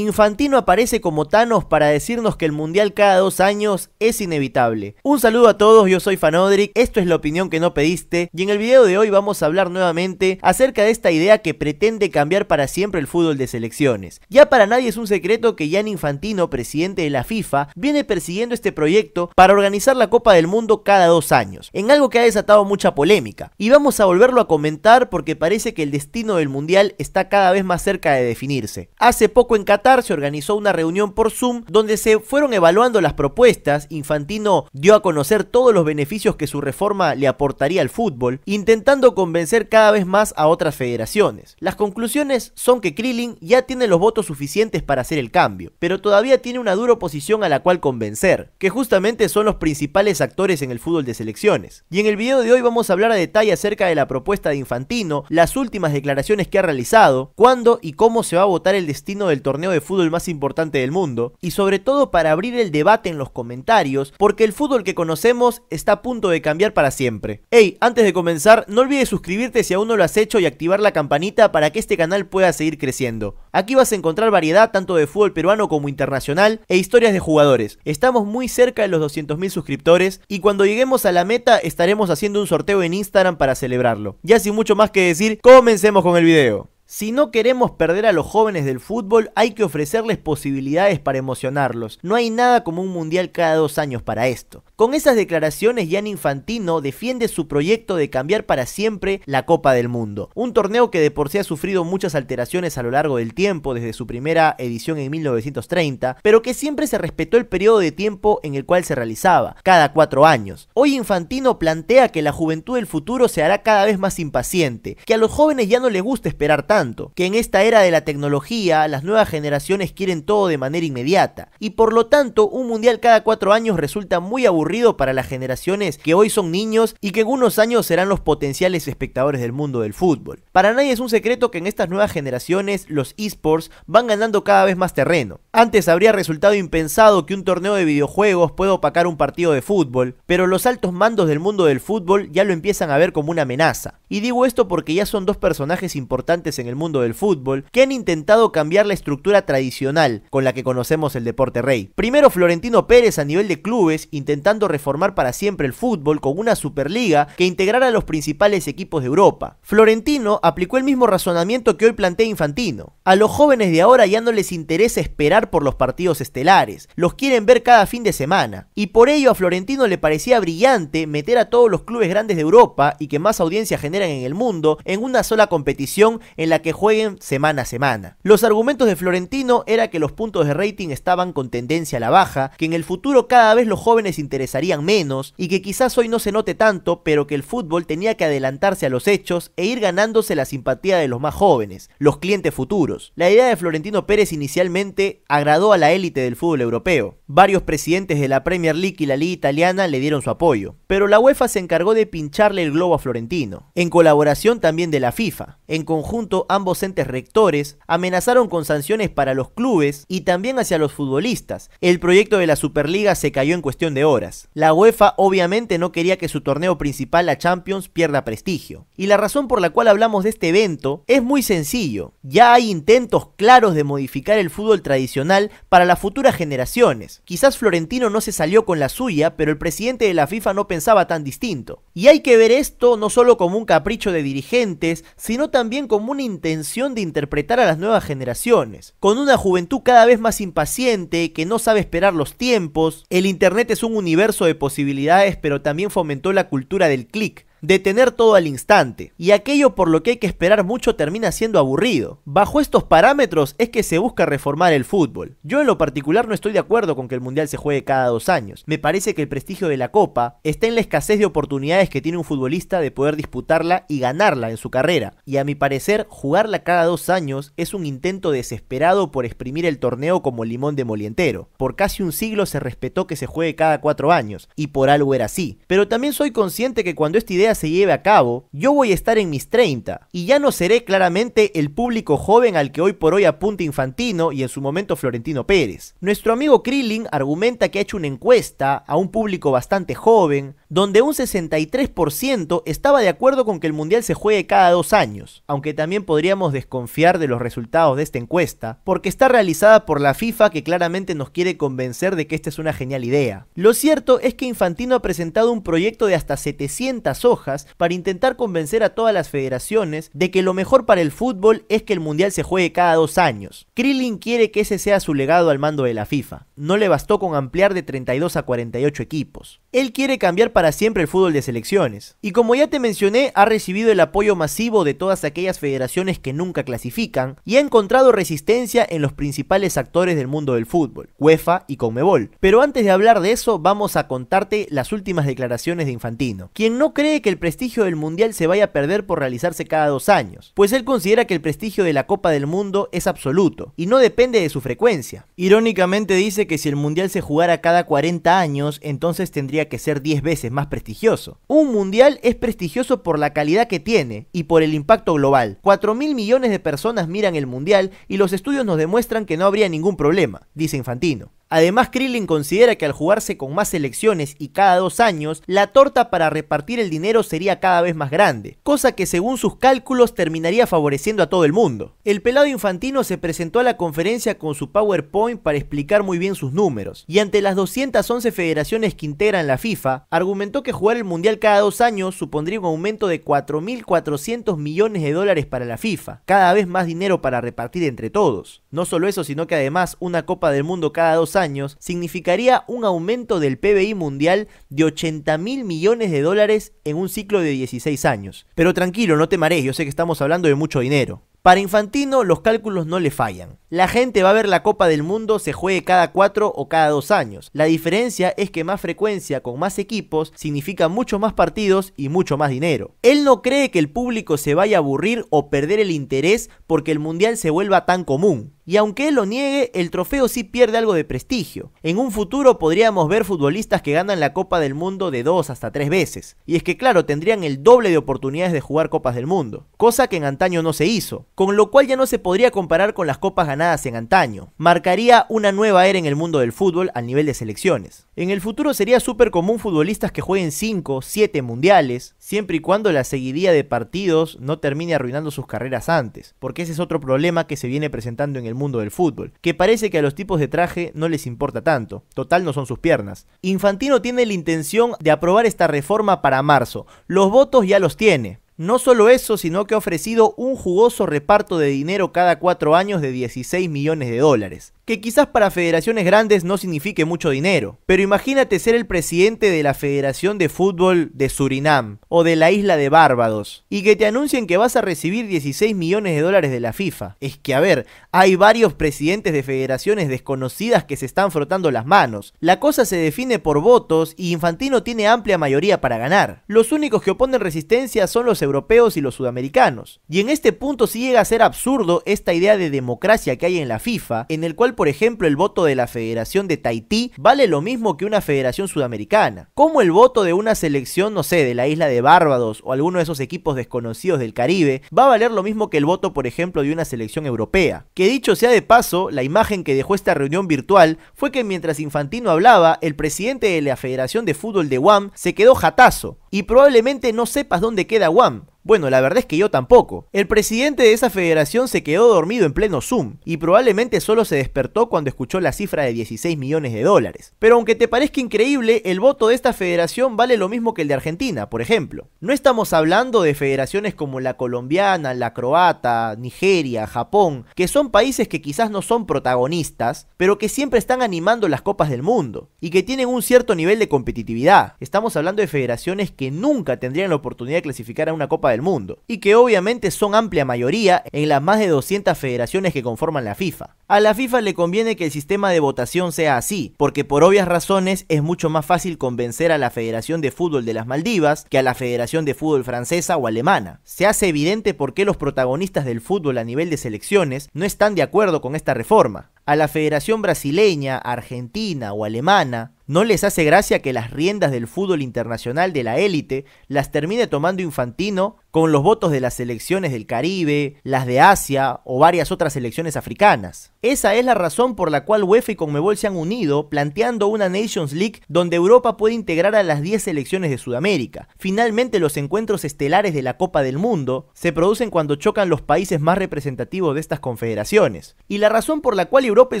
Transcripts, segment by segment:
Infantino aparece como Thanos para decirnos que el mundial cada dos años es inevitable. Un saludo a todos, yo soy Fanodric, esto es la opinión que no pediste y en el video de hoy vamos a hablar nuevamente acerca de esta idea que pretende cambiar para siempre el fútbol de selecciones. Ya para nadie es un secreto que Jan Infantino, presidente de la FIFA, viene persiguiendo este proyecto para organizar la Copa del Mundo cada dos años, en algo que ha desatado mucha polémica. Y vamos a volverlo a comentar porque parece que el destino del mundial está cada vez más cerca de definirse. Hace poco en Qatar se organizó una reunión por Zoom donde se fueron evaluando las propuestas. Infantino dio a conocer todos los beneficios que su reforma le aportaría al fútbol, intentando convencer cada vez más a otras federaciones. Las conclusiones son que Krillin ya tiene los votos suficientes para hacer el cambio, pero todavía tiene una dura oposición a la cual convencer, que justamente son los principales actores en el fútbol de selecciones. Y en el video de hoy vamos a hablar a detalle acerca de la propuesta de Infantino, las últimas declaraciones que ha realizado, cuándo y cómo se va a votar el destino del torneo de de fútbol más importante del mundo, y sobre todo para abrir el debate en los comentarios, porque el fútbol que conocemos está a punto de cambiar para siempre. Hey, antes de comenzar, no olvides suscribirte si aún no lo has hecho y activar la campanita para que este canal pueda seguir creciendo. Aquí vas a encontrar variedad tanto de fútbol peruano como internacional e historias de jugadores. Estamos muy cerca de los 200.000 suscriptores y cuando lleguemos a la meta estaremos haciendo un sorteo en Instagram para celebrarlo. Ya sin mucho más que decir, comencemos con el video. Si no queremos perder a los jóvenes del fútbol, hay que ofrecerles posibilidades para emocionarlos. No hay nada como un mundial cada dos años para esto. Con esas declaraciones, Gian Infantino defiende su proyecto de cambiar para siempre la Copa del Mundo. Un torneo que de por sí ha sufrido muchas alteraciones a lo largo del tiempo, desde su primera edición en 1930, pero que siempre se respetó el periodo de tiempo en el cual se realizaba, cada cuatro años. Hoy Infantino plantea que la juventud del futuro se hará cada vez más impaciente, que a los jóvenes ya no les gusta esperar tanto que en esta era de la tecnología las nuevas generaciones quieren todo de manera inmediata, y por lo tanto un mundial cada cuatro años resulta muy aburrido para las generaciones que hoy son niños y que en unos años serán los potenciales espectadores del mundo del fútbol. Para nadie es un secreto que en estas nuevas generaciones los esports van ganando cada vez más terreno. Antes habría resultado impensado que un torneo de videojuegos pueda opacar un partido de fútbol, pero los altos mandos del mundo del fútbol ya lo empiezan a ver como una amenaza. Y digo esto porque ya son dos personajes importantes en el mundo del fútbol que han intentado cambiar la estructura tradicional con la que conocemos el deporte rey. Primero Florentino Pérez a nivel de clubes intentando reformar para siempre el fútbol con una Superliga que integrara a los principales equipos de Europa. Florentino aplicó el mismo razonamiento que hoy plantea Infantino. A los jóvenes de ahora ya no les interesa esperar por los partidos estelares, los quieren ver cada fin de semana. Y por ello a Florentino le parecía brillante meter a todos los clubes grandes de Europa y que más audiencia generan en el mundo en una sola competición en la que jueguen semana a semana. Los argumentos de Florentino era que los puntos de rating estaban con tendencia a la baja, que en el futuro cada vez los jóvenes interesarían menos y que quizás hoy no se note tanto, pero que el fútbol tenía que adelantarse a los hechos e ir ganándose la simpatía de los más jóvenes, los clientes futuros. La idea de Florentino Pérez inicialmente agradó a la élite del fútbol europeo. Varios presidentes de la Premier League y la Liga Italiana le dieron su apoyo, pero la UEFA se encargó de pincharle el globo a Florentino, en colaboración también de la FIFA. En conjunto, ambos entes rectores amenazaron con sanciones para los clubes y también hacia los futbolistas. El proyecto de la Superliga se cayó en cuestión de horas. La UEFA obviamente no quería que su torneo principal, la Champions, pierda prestigio. Y la razón por la cual hablamos de este evento es muy sencillo. Ya hay intentos claros de modificar el fútbol tradicional para las futuras generaciones. Quizás Florentino no se salió con la suya, pero el presidente de la FIFA no pensaba tan distinto. Y hay que ver esto no solo como un capricho de dirigentes, sino también también como una intención de interpretar a las nuevas generaciones. Con una juventud cada vez más impaciente, que no sabe esperar los tiempos, el Internet es un universo de posibilidades, pero también fomentó la cultura del click detener todo al instante, y aquello por lo que hay que esperar mucho termina siendo aburrido. Bajo estos parámetros es que se busca reformar el fútbol. Yo en lo particular no estoy de acuerdo con que el Mundial se juegue cada dos años. Me parece que el prestigio de la Copa está en la escasez de oportunidades que tiene un futbolista de poder disputarla y ganarla en su carrera, y a mi parecer jugarla cada dos años es un intento desesperado por exprimir el torneo como limón de molientero. Por casi un siglo se respetó que se juegue cada cuatro años, y por algo era así. Pero también soy consciente que cuando esta idea se lleve a cabo, yo voy a estar en mis 30 y ya no seré claramente el público joven al que hoy por hoy apunta Infantino y en su momento Florentino Pérez. Nuestro amigo Krilling argumenta que ha hecho una encuesta a un público bastante joven, donde un 63% estaba de acuerdo con que el Mundial se juegue cada dos años, aunque también podríamos desconfiar de los resultados de esta encuesta, porque está realizada por la FIFA que claramente nos quiere convencer de que esta es una genial idea. Lo cierto es que Infantino ha presentado un proyecto de hasta 700 hojas para intentar convencer a todas las federaciones de que lo mejor para el fútbol es que el Mundial se juegue cada dos años. Krillin quiere que ese sea su legado al mando de la FIFA. No le bastó con ampliar de 32 a 48 equipos. Él quiere cambiar para siempre el fútbol de selecciones. Y como ya te mencioné, ha recibido el apoyo masivo de todas aquellas federaciones que nunca clasifican y ha encontrado resistencia en los principales actores del mundo del fútbol, UEFA y Conmebol. Pero antes de hablar de eso, vamos a contarte las últimas declaraciones de Infantino, quien no cree que que el prestigio del Mundial se vaya a perder por realizarse cada dos años, pues él considera que el prestigio de la Copa del Mundo es absoluto y no depende de su frecuencia. Irónicamente dice que si el Mundial se jugara cada 40 años, entonces tendría que ser 10 veces más prestigioso. Un Mundial es prestigioso por la calidad que tiene y por el impacto global. 4 mil millones de personas miran el Mundial y los estudios nos demuestran que no habría ningún problema, dice Infantino. Además, Krillin considera que al jugarse con más selecciones y cada dos años, la torta para repartir el dinero sería cada vez más grande, cosa que según sus cálculos terminaría favoreciendo a todo el mundo. El pelado infantino se presentó a la conferencia con su PowerPoint para explicar muy bien sus números, y ante las 211 federaciones que integran la FIFA, argumentó que jugar el Mundial cada dos años supondría un aumento de 4.400 millones de dólares para la FIFA, cada vez más dinero para repartir entre todos. No solo eso, sino que además una Copa del Mundo cada dos años significaría un aumento del PBI mundial de 80 mil millones de dólares en un ciclo de 16 años. Pero tranquilo, no te marees, yo sé que estamos hablando de mucho dinero. Para Infantino los cálculos no le fallan. La gente va a ver la Copa del Mundo se juegue cada 4 o cada 2 años. La diferencia es que más frecuencia con más equipos significa mucho más partidos y mucho más dinero. Él no cree que el público se vaya a aburrir o perder el interés porque el Mundial se vuelva tan común. Y aunque él lo niegue, el trofeo sí pierde algo de prestigio. En un futuro podríamos ver futbolistas que ganan la Copa del Mundo de dos hasta tres veces. Y es que claro, tendrían el doble de oportunidades de jugar Copas del Mundo. Cosa que en antaño no se hizo. Con lo cual ya no se podría comparar con las copas ganadas ganadas en antaño. Marcaría una nueva era en el mundo del fútbol al nivel de selecciones. En el futuro sería súper común futbolistas que jueguen 5, 7 mundiales, siempre y cuando la seguidilla de partidos no termine arruinando sus carreras antes, porque ese es otro problema que se viene presentando en el mundo del fútbol, que parece que a los tipos de traje no les importa tanto, total no son sus piernas. Infantino tiene la intención de aprobar esta reforma para marzo, los votos ya los tiene, no solo eso, sino que ha ofrecido un jugoso reparto de dinero cada cuatro años de 16 millones de dólares que quizás para federaciones grandes no signifique mucho dinero. Pero imagínate ser el presidente de la Federación de Fútbol de Surinam o de la isla de Barbados y que te anuncien que vas a recibir 16 millones de dólares de la FIFA. Es que, a ver, hay varios presidentes de federaciones desconocidas que se están frotando las manos. La cosa se define por votos y Infantino tiene amplia mayoría para ganar. Los únicos que oponen resistencia son los europeos y los sudamericanos. Y en este punto sí llega a ser absurdo esta idea de democracia que hay en la FIFA, en el cual por ejemplo, el voto de la Federación de Tahití vale lo mismo que una federación sudamericana. como el voto de una selección, no sé, de la isla de Bárbados o alguno de esos equipos desconocidos del Caribe va a valer lo mismo que el voto, por ejemplo, de una selección europea? Que dicho sea de paso, la imagen que dejó esta reunión virtual fue que mientras Infantino hablaba, el presidente de la Federación de Fútbol de Guam se quedó jatazo y probablemente no sepas dónde queda Guam. Bueno, la verdad es que yo tampoco. El presidente de esa federación se quedó dormido en pleno Zoom y probablemente solo se despertó cuando escuchó la cifra de 16 millones de dólares. Pero aunque te parezca increíble, el voto de esta federación vale lo mismo que el de Argentina, por ejemplo. No estamos hablando de federaciones como la colombiana, la croata, Nigeria, Japón, que son países que quizás no son protagonistas, pero que siempre están animando las copas del mundo y que tienen un cierto nivel de competitividad. Estamos hablando de federaciones que nunca tendrían la oportunidad de clasificar a una copa de mundo, y que obviamente son amplia mayoría en las más de 200 federaciones que conforman la FIFA. A la FIFA le conviene que el sistema de votación sea así, porque por obvias razones es mucho más fácil convencer a la Federación de Fútbol de las Maldivas que a la Federación de Fútbol francesa o alemana. Se hace evidente por qué los protagonistas del fútbol a nivel de selecciones no están de acuerdo con esta reforma. A la Federación brasileña, argentina o alemana no les hace gracia que las riendas del fútbol internacional de la élite las termine tomando Infantino con los votos de las elecciones del Caribe, las de Asia o varias otras elecciones africanas. Esa es la razón por la cual UEFA y Conmebol se han unido, planteando una Nations League donde Europa puede integrar a las 10 selecciones de Sudamérica. Finalmente, los encuentros estelares de la Copa del Mundo se producen cuando chocan los países más representativos de estas confederaciones. Y la razón por la cual Europa y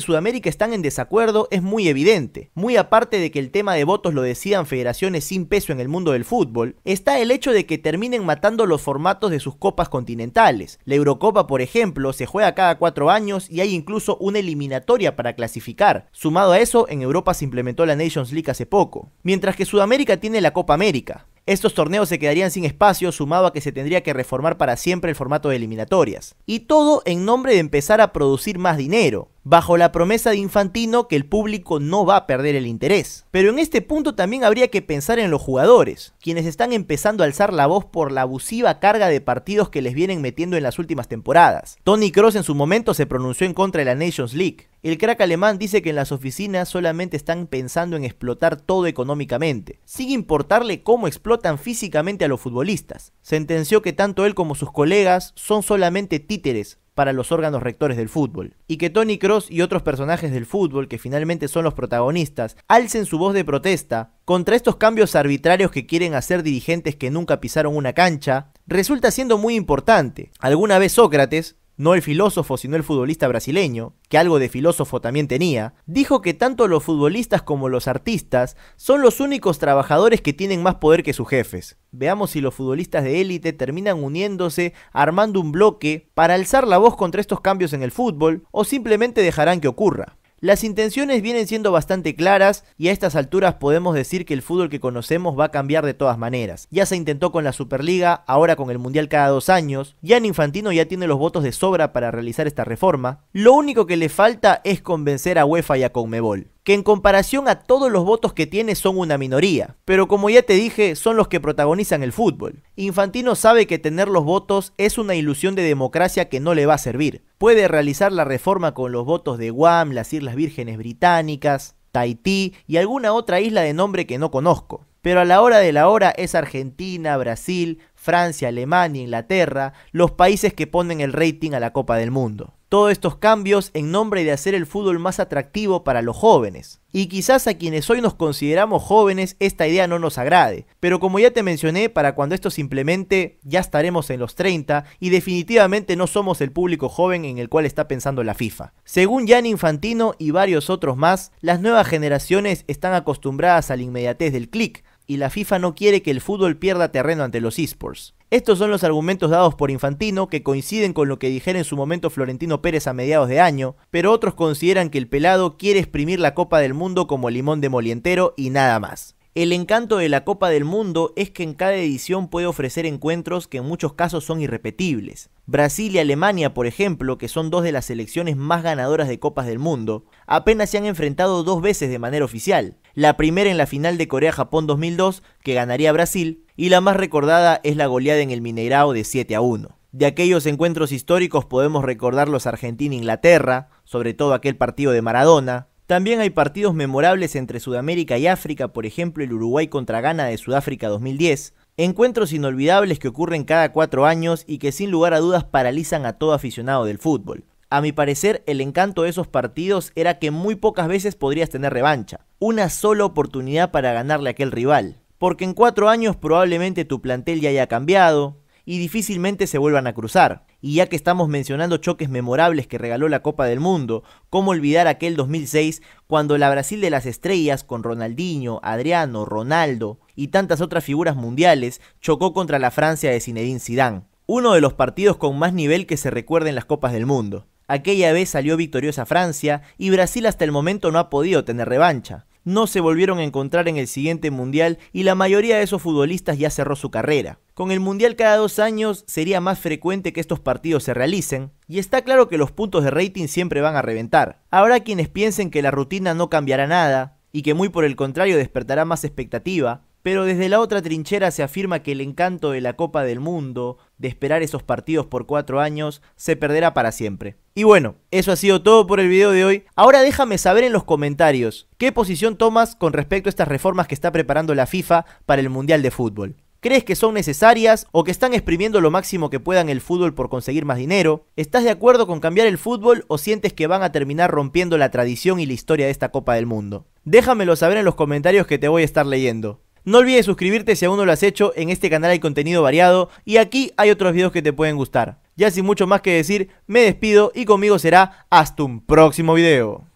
Sudamérica están en desacuerdo es muy evidente. Muy aparte de que el tema de votos lo decidan federaciones sin peso en el mundo del fútbol, está el hecho de que terminen matando los formatos de sus copas continentales. La Eurocopa, por ejemplo, se juega cada cuatro años y hay incluso una eliminatoria para clasificar. Sumado a eso, en Europa se implementó la Nations League hace poco. Mientras que Sudamérica tiene la Copa América. Estos torneos se quedarían sin espacio sumado a que se tendría que reformar para siempre el formato de eliminatorias. Y todo en nombre de empezar a producir más dinero bajo la promesa de Infantino que el público no va a perder el interés. Pero en este punto también habría que pensar en los jugadores, quienes están empezando a alzar la voz por la abusiva carga de partidos que les vienen metiendo en las últimas temporadas. Tony Cross en su momento se pronunció en contra de la Nations League. El crack alemán dice que en las oficinas solamente están pensando en explotar todo económicamente, sin importarle cómo explotan físicamente a los futbolistas. Sentenció que tanto él como sus colegas son solamente títeres para los órganos rectores del fútbol. Y que Tony Cross y otros personajes del fútbol, que finalmente son los protagonistas, alcen su voz de protesta contra estos cambios arbitrarios que quieren hacer dirigentes que nunca pisaron una cancha, resulta siendo muy importante. Alguna vez Sócrates, no el filósofo, sino el futbolista brasileño, que algo de filósofo también tenía, dijo que tanto los futbolistas como los artistas son los únicos trabajadores que tienen más poder que sus jefes. Veamos si los futbolistas de élite terminan uniéndose, armando un bloque para alzar la voz contra estos cambios en el fútbol o simplemente dejarán que ocurra. Las intenciones vienen siendo bastante claras y a estas alturas podemos decir que el fútbol que conocemos va a cambiar de todas maneras. Ya se intentó con la Superliga, ahora con el Mundial cada dos años. Jan Infantino ya tiene los votos de sobra para realizar esta reforma. Lo único que le falta es convencer a UEFA y a Conmebol que en comparación a todos los votos que tiene son una minoría, pero como ya te dije, son los que protagonizan el fútbol. Infantino sabe que tener los votos es una ilusión de democracia que no le va a servir. Puede realizar la reforma con los votos de Guam, las Islas Vírgenes Británicas, Tahití y alguna otra isla de nombre que no conozco. Pero a la hora de la hora es Argentina, Brasil, Francia, Alemania, Inglaterra, los países que ponen el rating a la Copa del Mundo todos estos cambios en nombre de hacer el fútbol más atractivo para los jóvenes. Y quizás a quienes hoy nos consideramos jóvenes esta idea no nos agrade, pero como ya te mencioné, para cuando esto se implemente ya estaremos en los 30 y definitivamente no somos el público joven en el cual está pensando la FIFA. Según Jan Infantino y varios otros más, las nuevas generaciones están acostumbradas a la inmediatez del clic, y la FIFA no quiere que el fútbol pierda terreno ante los esports. Estos son los argumentos dados por Infantino, que coinciden con lo que dijera en su momento Florentino Pérez a mediados de año, pero otros consideran que el pelado quiere exprimir la Copa del Mundo como limón de molientero y nada más. El encanto de la Copa del Mundo es que en cada edición puede ofrecer encuentros que en muchos casos son irrepetibles. Brasil y Alemania, por ejemplo, que son dos de las selecciones más ganadoras de Copas del Mundo, apenas se han enfrentado dos veces de manera oficial, la primera en la final de Corea-Japón 2002 que ganaría Brasil, y la más recordada es la goleada en el Mineirao de 7 a 1. De aquellos encuentros históricos podemos recordar los Argentina-Inglaterra, sobre todo aquel partido de Maradona. También hay partidos memorables entre Sudamérica y África, por ejemplo el Uruguay contra Ghana de Sudáfrica 2010, Encuentros inolvidables que ocurren cada cuatro años y que sin lugar a dudas paralizan a todo aficionado del fútbol. A mi parecer, el encanto de esos partidos era que muy pocas veces podrías tener revancha, una sola oportunidad para ganarle a aquel rival, porque en cuatro años probablemente tu plantel ya haya cambiado y difícilmente se vuelvan a cruzar. Y ya que estamos mencionando choques memorables que regaló la Copa del Mundo, ¿cómo olvidar aquel 2006 cuando la Brasil de las Estrellas con Ronaldinho, Adriano, Ronaldo y tantas otras figuras mundiales chocó contra la Francia de Zinedine Zidane? Uno de los partidos con más nivel que se recuerda en las Copas del Mundo. Aquella vez salió victoriosa Francia y Brasil hasta el momento no ha podido tener revancha. No se volvieron a encontrar en el siguiente mundial y la mayoría de esos futbolistas ya cerró su carrera. Con el mundial cada dos años sería más frecuente que estos partidos se realicen y está claro que los puntos de rating siempre van a reventar. Habrá quienes piensen que la rutina no cambiará nada y que muy por el contrario despertará más expectativa, pero desde la otra trinchera se afirma que el encanto de la Copa del Mundo, de esperar esos partidos por cuatro años, se perderá para siempre. Y bueno, eso ha sido todo por el video de hoy. Ahora déjame saber en los comentarios qué posición tomas con respecto a estas reformas que está preparando la FIFA para el Mundial de Fútbol. ¿Crees que son necesarias o que están exprimiendo lo máximo que puedan el fútbol por conseguir más dinero? ¿Estás de acuerdo con cambiar el fútbol o sientes que van a terminar rompiendo la tradición y la historia de esta Copa del Mundo? Déjamelo saber en los comentarios que te voy a estar leyendo. No olvides suscribirte si aún no lo has hecho, en este canal hay contenido variado y aquí hay otros videos que te pueden gustar. Ya sin mucho más que decir, me despido y conmigo será hasta un próximo video.